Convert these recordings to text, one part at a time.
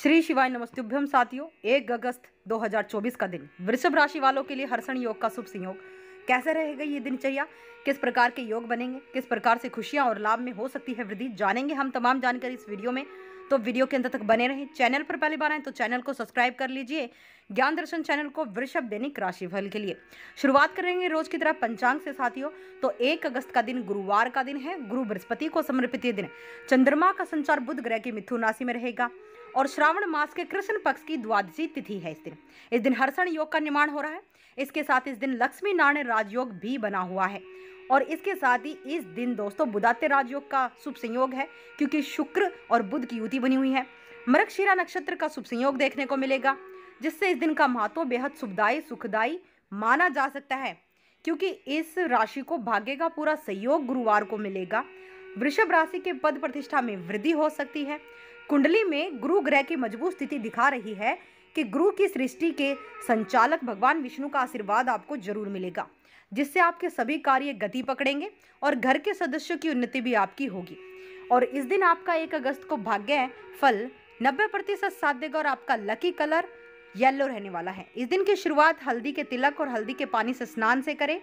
श्री शिवाय नमस्तुभ्यम साथियों एक अगस्त 2024 का दिन वृषभ राशि वालों के लिए हर्षण योग का शुभ संयोग कैसे रहेगा ये दिनचर्या किस प्रकार के योग बनेंगे किस प्रकार से खुशियां और लाभ में हो सकती है वृद्धि जानेंगे हम तमाम जानकारी इस वीडियो में तो वीडियो के अंदर तक बने रहें चैनल पर पहली बार आए तो चैनल को सब्सक्राइब कर लीजिए ज्ञान दर्शन चैनल को वृषभ दैनिक राशिफल के लिए शुरुआत करेंगे रोज की तरह पंचांग से साथियों तो एक अगस्त का दिन गुरुवार का दिन है गुरु बृहस्पति को समर्पित दिन चंद्रमा का संचार बुध ग्रह की मिथुन राशि में रहेगा और श्रावण मास के कृष्ण पक्ष की द्वादशी तिथि है इस दिन इस दिन हर्षण योग का निर्माण हो रहा है इसके साथ इस दिन लक्ष्मी नारायण राजयोग भी बना हुआ है और इसके साथ ही इस दिन दोस्तों बुदाते राजयोग का शुभ संयोग है क्योंकि शुक्र और बुद्ध की युति बनी हुई है मृगशीरा नक्षत्र का शुभ संयोग देखने को मिलेगा जिससे इस दिन का महत्व बेहद शुभदायी सुखदायी माना जा सकता है क्योंकि इस राशि को भाग्य का पूरा सहयोग गुरुवार को मिलेगा वृषभ राशि के पद प्रतिष्ठा में वृद्धि हो सकती है कुंडली में गुरु ग्रह की मजबूत स्थिति दिखा रही है कि गुरु की सृष्टि के संचालक भगवान विष्णु का आशीर्वाद आपको जरूर मिलेगा जिससे आपके सभी कार्य गति पकड़ेंगे और घर के सदस्यों की उन्नति भी आपकी होगी और इस दिन आपका एक अगस्त को भाग्य फल नब्बे प्रतिशत साथ और आपका लकी कलर येलो रहने वाला है इस दिन की शुरुआत हल्दी के तिलक और हल्दी के पानी से स्नान से करें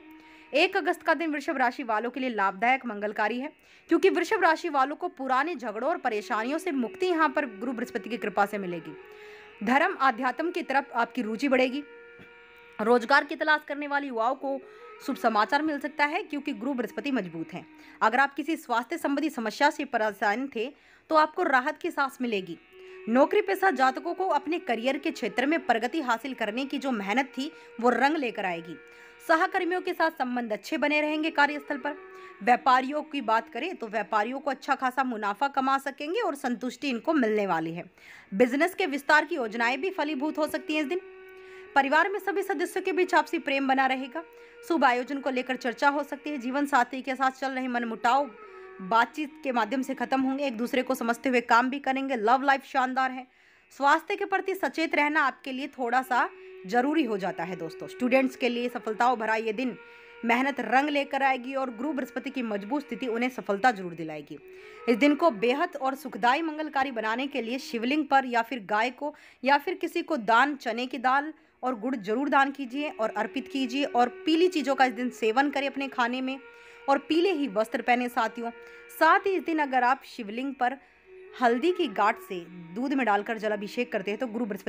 एक अगस्त का दिन वृषभ राशि वालों के लिए लाभदायक मंगलकारी है क्योंकि वृषभ राशि वालों को पुराने झगड़ों और परेशानियों से मुक्ति यहाँ पर गुरु बृहस्पति की कृपा से मिलेगी धर्म अध्यात्म की तरफ आपकी रुचि बढ़ेगी रोजगार की तलाश करने वाले युवाओं को शुभ समाचार मिल सकता है क्योंकि गुरु बृहस्पति मजबूत हैं अगर आप किसी स्वास्थ्य संबंधी समस्या से परेशान थे तो आपको राहत की सांस मिलेगी नौकरी पेशा जातकों को अपने करियर के क्षेत्र में प्रगति हासिल करने की जो मेहनत थी वो रंग लेकर आएगी सहकर्मियों के साथ संबंध अच्छे बने रहेंगे कार्यस्थल पर व्यापारियों की बात करें तो व्यापारियों को अच्छा खासा मुनाफा कमा सकेंगे और संतुष्टि इनको मिलने वाली है बिजनेस के विस्तार की योजनाएं भी फलीभूत हो सकती हैं इस दिन परिवार में सभी सदस्यों के बीच आपसी प्रेम बना रहेगा शुभ आयोजन को लेकर चर्चा हो सकती है जीवन साथी के साथ चल रहे मनमुटाव बातचीत के माध्यम से खत्म होंगे एक दूसरे को समझते हुए काम भी करेंगे लव लाइफ शानदार है स्वास्थ्य के प्रति सचेत रहना आपके लिए थोड़ा सा जरूरी हो जाता है दोस्तों स्टूडेंट्स के लिए सफलताओं भरा ये दिन मेहनत रंग लेकर आएगी और गुरु बृहस्पति की मजबूत स्थिति उन्हें सफलता जरूर दिलाएगी इस दिन को बेहद और सुखदायी मंगलकारी बनाने के लिए शिवलिंग पर या फिर गाय को या फिर किसी को दान चने की दाल और गुड़ जरूर दान कीजिए और अर्पित कीजिए और पीली चीज़ों का इस दिन सेवन करें अपने खाने में और पीले ही वस्त्र पहने साथियों साथ ही इस दिन अगर आप शिवलिंग पर हल्दी की गाठ से दूध में डालकर जलाभिषेक करते हैं तो गुरु बृहस्पति